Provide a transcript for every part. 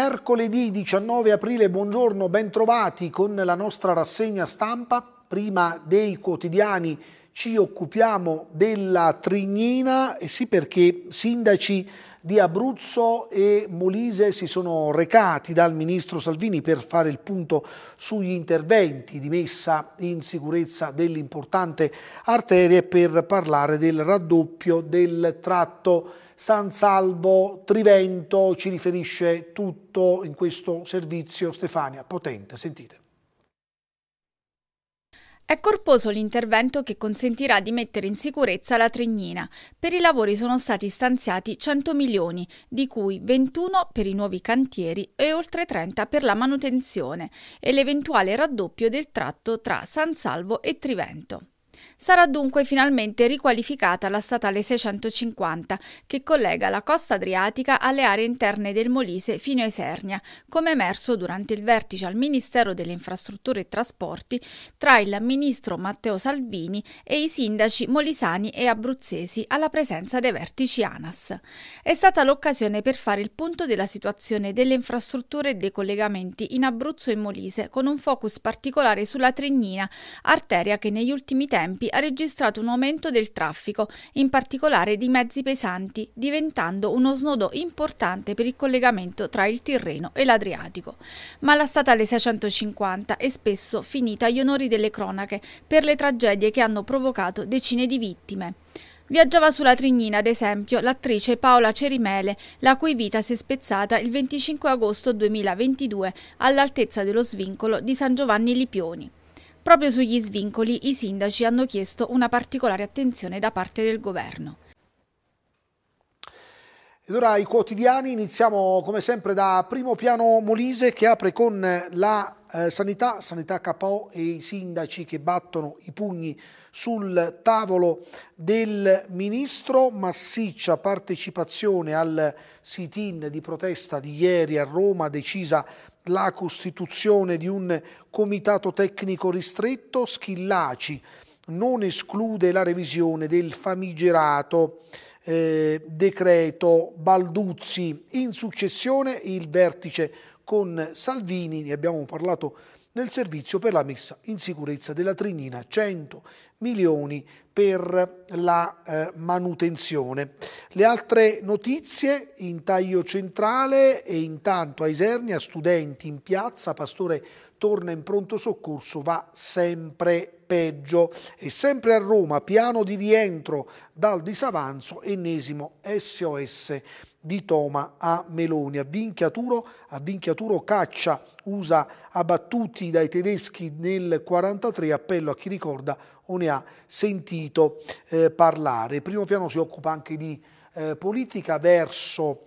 Mercoledì 19 aprile, buongiorno, bentrovati con la nostra rassegna stampa. Prima dei quotidiani ci occupiamo della Trignina, eh sì perché sindaci di Abruzzo e Molise si sono recati dal ministro Salvini per fare il punto sugli interventi di messa in sicurezza dell'importante arteria e per parlare del raddoppio del tratto San Salvo, Trivento, ci riferisce tutto in questo servizio Stefania Potente. Sentite. È corposo l'intervento che consentirà di mettere in sicurezza la Tregnina. Per i lavori sono stati stanziati 100 milioni, di cui 21 per i nuovi cantieri e oltre 30 per la manutenzione e l'eventuale raddoppio del tratto tra San Salvo e Trivento. Sarà dunque finalmente riqualificata la statale 650 che collega la costa adriatica alle aree interne del Molise fino a Esernia, come emerso durante il vertice al Ministero delle Infrastrutture e Trasporti tra il ministro Matteo Salvini e i sindaci molisani e abruzzesi alla presenza dei vertici ANAS. È stata l'occasione per fare il punto della situazione delle infrastrutture e dei collegamenti in Abruzzo e Molise con un focus particolare sulla Trignina, arteria che negli ultimi tempi ha registrato un aumento del traffico, in particolare di mezzi pesanti, diventando uno snodo importante per il collegamento tra il Tirreno e l'Adriatico. Ma la statale 650 è spesso finita agli onori delle cronache per le tragedie che hanno provocato decine di vittime. Viaggiava sulla Trignina, ad esempio, l'attrice Paola Cerimele, la cui vita si è spezzata il 25 agosto 2022 all'altezza dello svincolo di San Giovanni Lipioni. Proprio sugli svincoli i sindaci hanno chiesto una particolare attenzione da parte del governo. Ed ora i quotidiani, iniziamo come sempre da Primo Piano Molise che apre con la eh, sanità, sanità KO e i sindaci che battono i pugni sul tavolo del ministro, massiccia partecipazione al sit-in di protesta di ieri a Roma decisa la costituzione di un comitato tecnico ristretto, Schillaci non esclude la revisione del famigerato eh, decreto Balduzzi. In successione il vertice con Salvini, ne abbiamo parlato nel servizio per la messa in sicurezza della Trignina, 100 milioni per la eh, manutenzione. Le altre notizie in taglio centrale e intanto a Isernia studenti in piazza, Pastore torna in pronto soccorso, va sempre peggio e sempre a Roma piano di rientro dal disavanzo ennesimo SOS di Toma a Meloni. A Vinchiaturo, a Vinchiaturo caccia USA abbattuti dai tedeschi nel 43 appello a chi ricorda o ne ha sentito eh, parlare. primo piano si occupa anche di eh, politica verso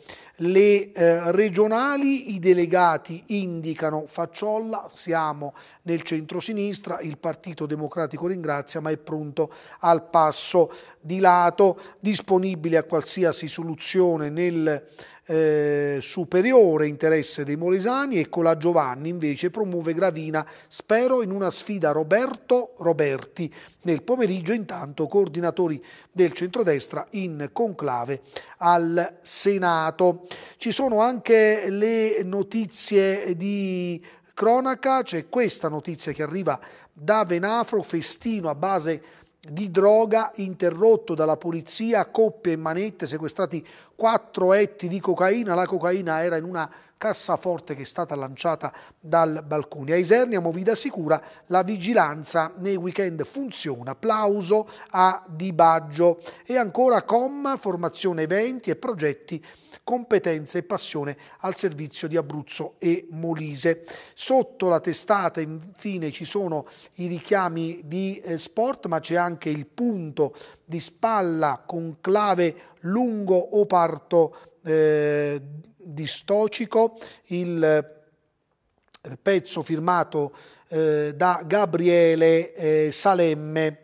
le eh, regionali, i delegati indicano Facciolla, siamo nel centro-sinistra, il Partito Democratico ringrazia ma è pronto al passo di lato, disponibile a qualsiasi soluzione nel eh, superiore interesse dei Molesani e con la Giovanni invece promuove Gravina, spero in una sfida Roberto Roberti. Nel pomeriggio intanto coordinatori del centrodestra in conclave al Senato. Ci sono anche le notizie di cronaca, c'è questa notizia che arriva da Venafro, festino a base di droga interrotto dalla polizia, coppie e manette, sequestrati quattro etti di cocaina, la cocaina era in una cassaforte che è stata lanciata dal balcone. A Isernia, movida sicura, la vigilanza nei weekend funziona. Applauso a Di Baggio. E ancora comma, formazione eventi e progetti, competenze e passione al servizio di Abruzzo e Molise. Sotto la testata infine ci sono i richiami di eh, sport, ma c'è anche il punto di spalla, con clave lungo o parto eh, di Stocico, il eh, pezzo firmato eh, da Gabriele eh, Salemme.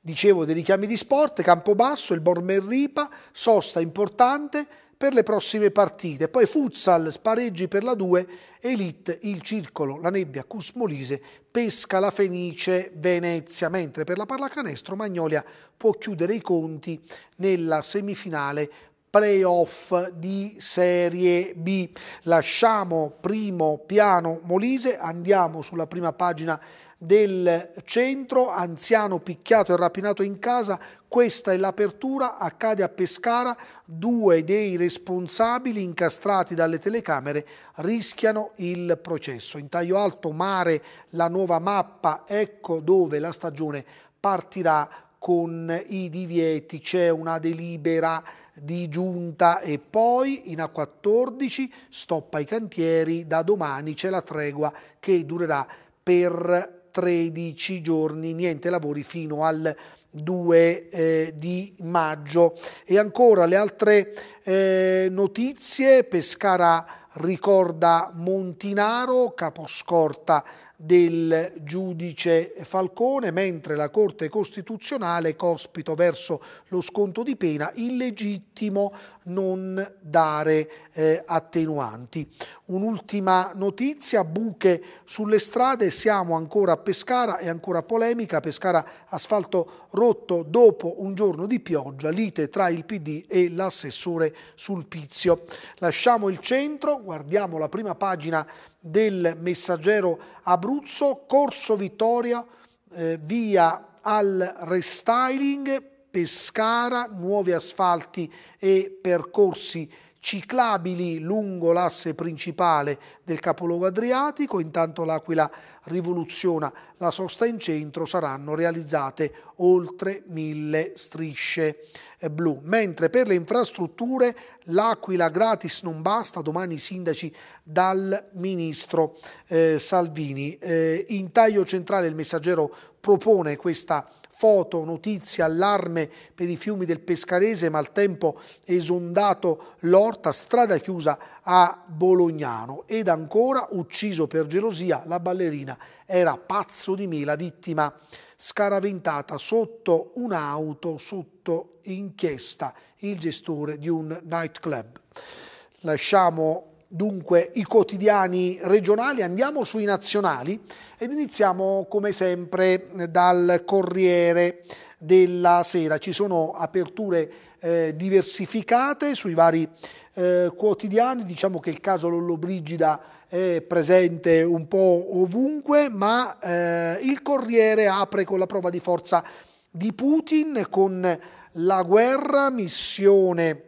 Dicevo dei richiami di sport, Campobasso, il Bormerripa, sosta importante per le prossime partite. Poi Futsal, spareggi per la 2, Elite, il Circolo, la Nebbia, Cusmolise, Pesca, la Fenice, Venezia. Mentre per la pallacanestro Magnolia può chiudere i conti nella semifinale playoff di Serie B. Lasciamo primo piano Molise, andiamo sulla prima pagina del centro, anziano picchiato e rapinato in casa, questa è l'apertura, accade a Pescara, due dei responsabili incastrati dalle telecamere rischiano il processo. In taglio alto mare la nuova mappa, ecco dove la stagione partirà con i divieti, c'è una delibera di giunta e poi in A14 stoppa i cantieri, da domani c'è la tregua che durerà per 13 giorni, niente lavori fino al 2 eh, di maggio. E ancora le altre eh, notizie, Pescara ricorda Montinaro, caposcorta del giudice Falcone, mentre la Corte Costituzionale, cospito verso lo sconto di pena, illegittimo non dare eh, attenuanti. Un'ultima notizia, buche sulle strade, siamo ancora a Pescara, e ancora polemica, Pescara asfalto rotto dopo un giorno di pioggia, lite tra il PD e l'assessore Sulpizio. Lasciamo il centro, guardiamo la prima pagina del messaggero Abruzzo, Corso Vittoria, eh, via al restyling, Pescara, nuovi asfalti e percorsi ciclabili lungo l'asse principale del capoluogo adriatico, intanto l'Aquila rivoluziona la sosta in centro saranno realizzate oltre mille strisce eh, blu. Mentre per le infrastrutture l'Aquila gratis non basta, domani i sindaci dal ministro eh, Salvini. Eh, in taglio centrale il messaggero propone questa foto, notizia, allarme per i fiumi del Pescarese, maltempo esondato l'Orta, strada chiusa a Bolognano ed ancora ucciso per gelosia la ballerina era pazzo di me la vittima scaraventata sotto un'auto sotto inchiesta, il gestore di un nightclub. Lasciamo dunque i quotidiani regionali, andiamo sui nazionali ed iniziamo come sempre dal Corriere della sera. Ci sono aperture eh, diversificate sui vari eh, quotidiani, diciamo che il caso Lollobrigida è presente un po' ovunque, ma eh, il Corriere apre con la prova di forza di Putin, con la guerra, missione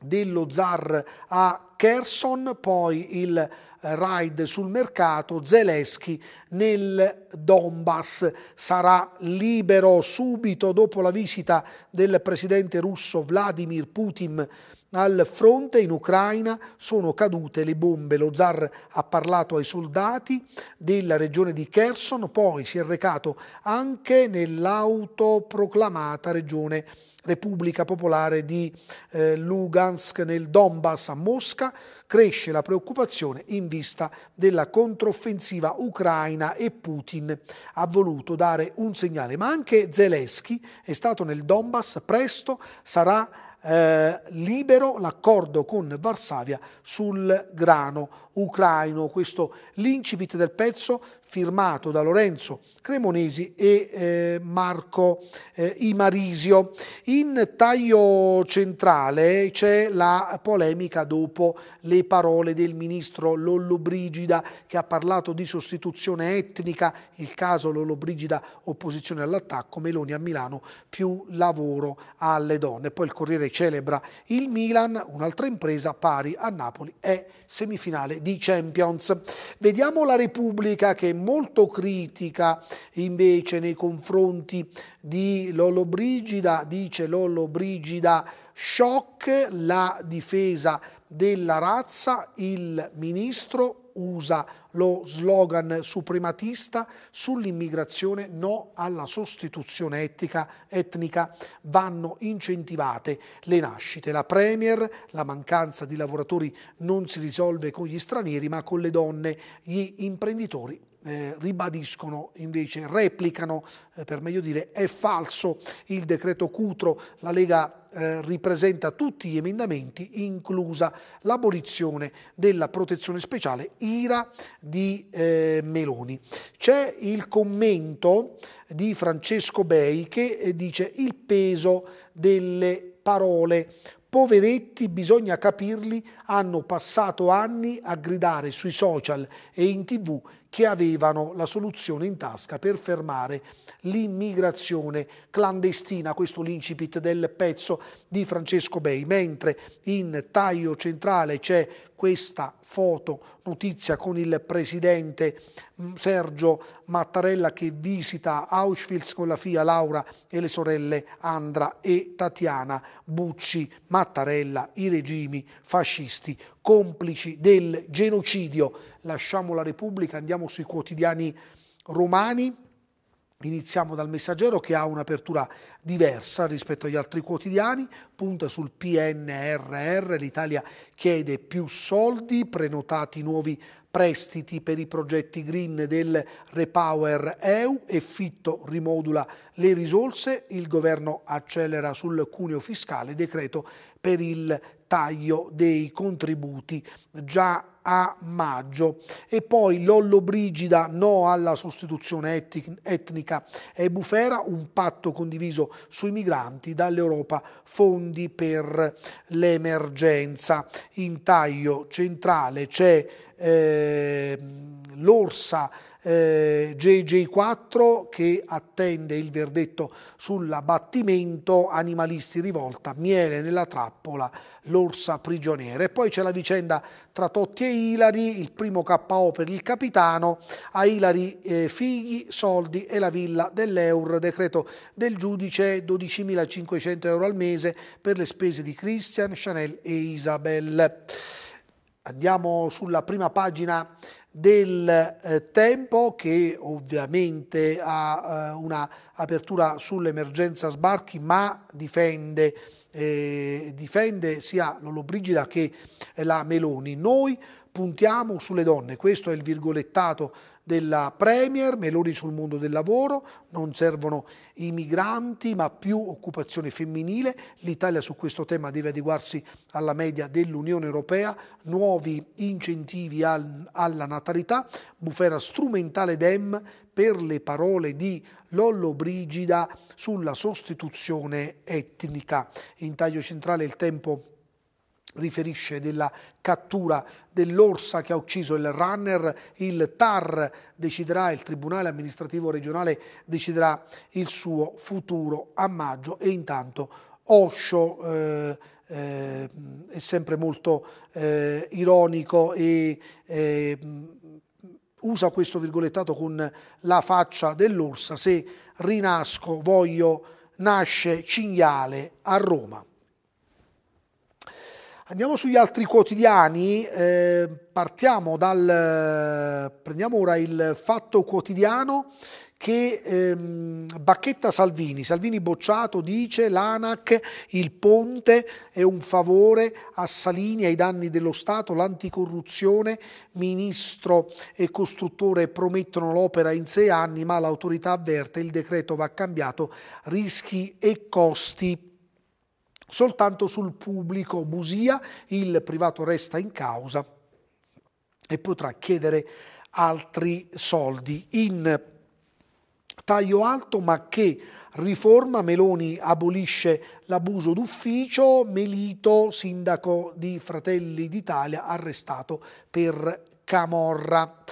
dello zar a Kherson, poi il raid sul mercato, Zelensky nel Donbass sarà libero subito dopo la visita del presidente russo Vladimir Putin al fronte in Ucraina sono cadute le bombe. Lo zar ha parlato ai soldati della regione di Kherson, poi si è recato anche nell'autoproclamata regione Repubblica Popolare di eh, Lugansk nel Donbass a Mosca. Cresce la preoccupazione in vista della controffensiva ucraina e Putin Putin ha voluto dare un segnale, ma anche Zelensky è stato nel Donbass, presto sarà eh, libero l'accordo con Varsavia sul grano ucraino. Questo l'incipit del pezzo firmato da Lorenzo Cremonesi e eh, Marco eh, Imarisio. In taglio centrale c'è la polemica dopo le parole del ministro Lollobrigida che ha parlato di sostituzione etnica, il caso Lollobrigida opposizione all'attacco, Meloni a Milano più lavoro alle donne. Poi il Corriere celebra il Milan, un'altra impresa pari a Napoli è semifinale di Champions. Vediamo la Repubblica che è molto critica invece nei confronti di Lollo Brigida, dice Lollo Brigida shock la difesa della razza, il ministro usa lo slogan suprematista sull'immigrazione no alla sostituzione etica, etnica. Vanno incentivate le nascite. La Premier, la mancanza di lavoratori non si risolve con gli stranieri ma con le donne. Gli imprenditori eh, ribadiscono invece, replicano, eh, per meglio dire, è falso il decreto Cutro. La Lega eh, ripresenta tutti gli emendamenti, inclusa l'abolizione della protezione speciale IRA di eh, Meloni. C'è il commento di Francesco Bei che eh, dice il peso delle parole Poveretti, bisogna capirli, hanno passato anni a gridare sui social e in tv che avevano la soluzione in tasca per fermare l'immigrazione clandestina, questo l'incipit del pezzo di Francesco Bei, mentre in taglio centrale c'è questa foto notizia con il presidente mm, Sergio Mattarella che visita Auschwitz con la figlia Laura e le sorelle Andra e Tatiana Bucci Mattarella, i regimi fascisti complici del genocidio. Lasciamo la Repubblica, andiamo sui quotidiani romani. Iniziamo dal Messaggero che ha un'apertura diversa rispetto agli altri quotidiani, punta sul PNRR, l'Italia chiede più soldi, prenotati nuovi prestiti per i progetti green del Repower EU e Fitto rimodula le risorse, il governo accelera sul cuneo fiscale, decreto per il taglio dei contributi già a maggio e poi Lollo Brigida no alla sostituzione etnica e Bufera un patto condiviso sui migranti dall'Europa fondi per l'emergenza in taglio centrale c'è eh, l'Orsa eh, JJ4 che attende il verdetto sull'abbattimento, Animalisti rivolta, Miele nella trappola, L'orsa prigioniera. E poi c'è la vicenda tra Totti e Ilari, il primo KO per il capitano, a Ilari eh, figli, soldi e la villa dell'Eur, decreto del giudice 12.500 euro al mese per le spese di Christian, Chanel e Isabelle. Andiamo sulla prima pagina del eh, tempo che ovviamente ha eh, un'apertura sull'emergenza sbarchi ma difende, eh, difende sia Lollobrigida che eh, la Meloni. Noi puntiamo sulle donne, questo è il virgolettato della Premier, Meloni sul mondo del lavoro, non servono i migranti ma più occupazione femminile, l'Italia su questo tema deve adeguarsi alla media dell'Unione Europea, nuovi incentivi al, alla natalità, bufera strumentale DEM per le parole di Lollo Brigida sulla sostituzione etnica. In taglio centrale il tempo riferisce della cattura dell'orsa che ha ucciso il runner, il TAR deciderà, il Tribunale amministrativo regionale deciderà il suo futuro a maggio e intanto Osho eh, eh, è sempre molto eh, ironico e eh, usa questo virgolettato con la faccia dell'orsa, se rinasco voglio nasce cinghiale a Roma. Andiamo sugli altri quotidiani, eh, partiamo dal, prendiamo ora il fatto quotidiano che ehm, bacchetta Salvini, Salvini bocciato dice l'ANAC, il ponte è un favore a Salini ai danni dello Stato, l'anticorruzione, ministro e costruttore promettono l'opera in sei anni ma l'autorità avverte il decreto va cambiato, rischi e costi soltanto sul pubblico Busia, il privato resta in causa e potrà chiedere altri soldi in taglio alto ma che riforma Meloni abolisce l'abuso d'ufficio Melito sindaco di Fratelli d'Italia arrestato per Camorra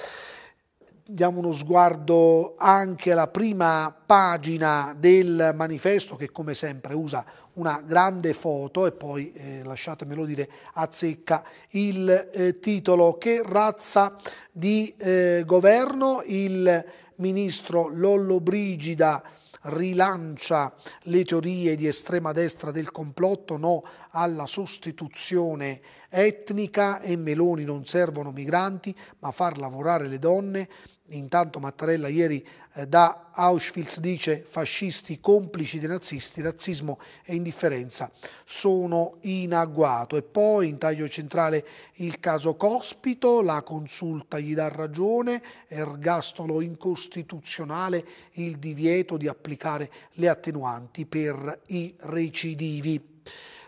diamo uno sguardo anche alla prima pagina del manifesto che come sempre usa una grande foto e poi, eh, lasciatemelo dire, a zecca il eh, titolo Che razza di eh, governo? Il ministro Lollo Brigida rilancia le teorie di estrema destra del complotto, no alla sostituzione etnica e Meloni non servono migranti ma far lavorare le donne Intanto Mattarella ieri eh, da Auschwitz dice fascisti complici dei nazisti, razzismo e indifferenza sono in agguato. E poi in taglio centrale il caso Cospito, la consulta gli dà ragione, ergastolo incostituzionale il divieto di applicare le attenuanti per i recidivi.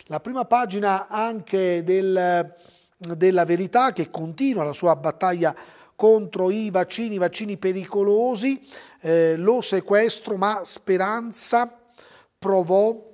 La prima pagina anche del, della verità che continua la sua battaglia contro i vaccini, i vaccini pericolosi, eh, lo sequestro, ma Speranza provò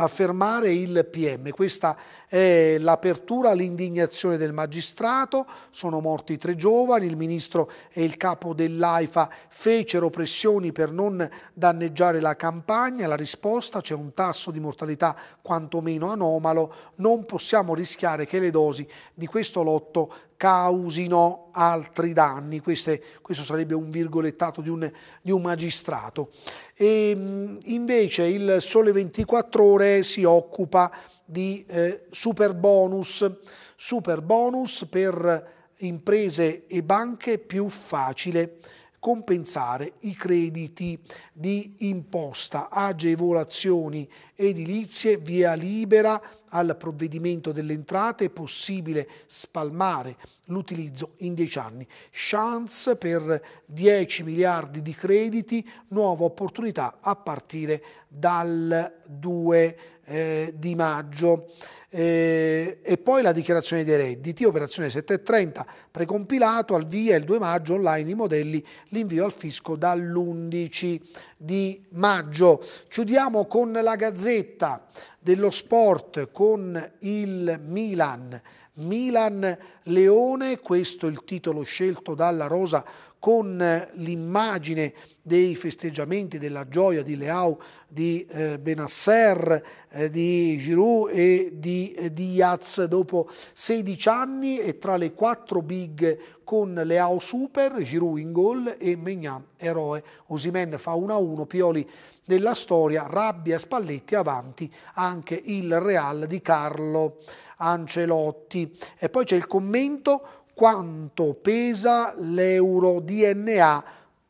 a fermare il PM. Questa è l'apertura all'indignazione del magistrato, sono morti tre giovani, il ministro e il capo dell'AIFA fecero pressioni per non danneggiare la campagna, la risposta c'è un tasso di mortalità quantomeno anomalo, non possiamo rischiare che le dosi di questo lotto causino altri danni. Queste, questo sarebbe un virgolettato di un, di un magistrato. E, ehm, invece il Sole 24 Ore si occupa di eh, super bonus, super bonus per imprese e banche più facile compensare i crediti di imposta, agevolazioni edilizie, via libera al provvedimento delle entrate è possibile spalmare l'utilizzo in 10 anni. Chance per 10 miliardi di crediti, nuova opportunità a partire dal 2 eh, di maggio. Eh, e poi la dichiarazione dei redditi, operazione 730, precompilato al via il 2 maggio, online i modelli, l'invio al fisco dall'11 di maggio. Chiudiamo con la Gazzetta dello Sport, con il Milan Milan Leone, questo è il titolo scelto dalla Rosa con eh, l'immagine dei festeggiamenti della gioia di Leao, di eh, Benasser, eh, di Giroud e di Diaz dopo 16 anni e tra le quattro big con Leao Super, Giroud in gol e Mignan eroe. Osimen fa 1-1, Pioli della storia, rabbia Spalletti avanti anche il Real di Carlo Ancelotti. E poi c'è il commento quanto pesa l'euro DNA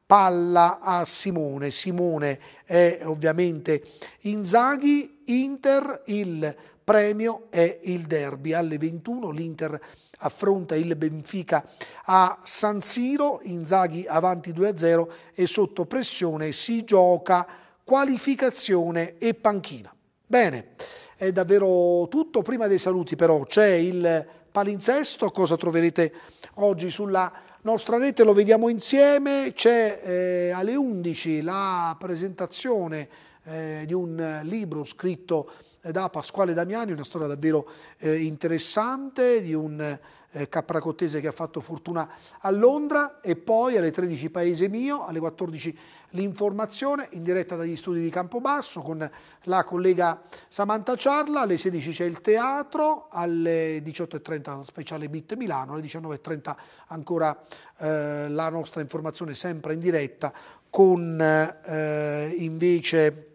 palla a Simone. Simone è ovviamente Inzaghi, Inter, il premio è il derby. Alle 21 l'Inter affronta il Benfica a San Siro, Inzaghi avanti 2-0 e sotto pressione si gioca qualificazione e panchina. Bene, è davvero tutto. Prima dei saluti però c'è il palinsesto, cosa troverete oggi sulla nostra rete, lo vediamo insieme, c'è eh, alle 11 la presentazione eh, di un libro scritto eh, da Pasquale Damiani, una storia davvero eh, interessante di un eh, Capracottese che ha fatto fortuna a Londra e poi alle 13 Paese Mio, alle 14 l'informazione in diretta dagli studi di Campobasso con la collega Samantha Ciarla, alle 16 c'è il teatro, alle 18.30 speciale Bit Milano, alle 19.30 ancora eh, la nostra informazione sempre in diretta con eh, invece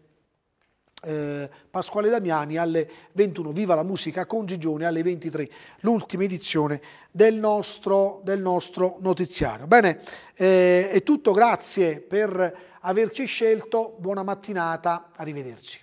eh, Pasquale Damiani alle 21. Viva la musica con Gigione alle 23, l'ultima edizione del nostro, del nostro, notiziario. Bene, eh, è tutto, grazie per averci scelto, buona mattinata, arrivederci.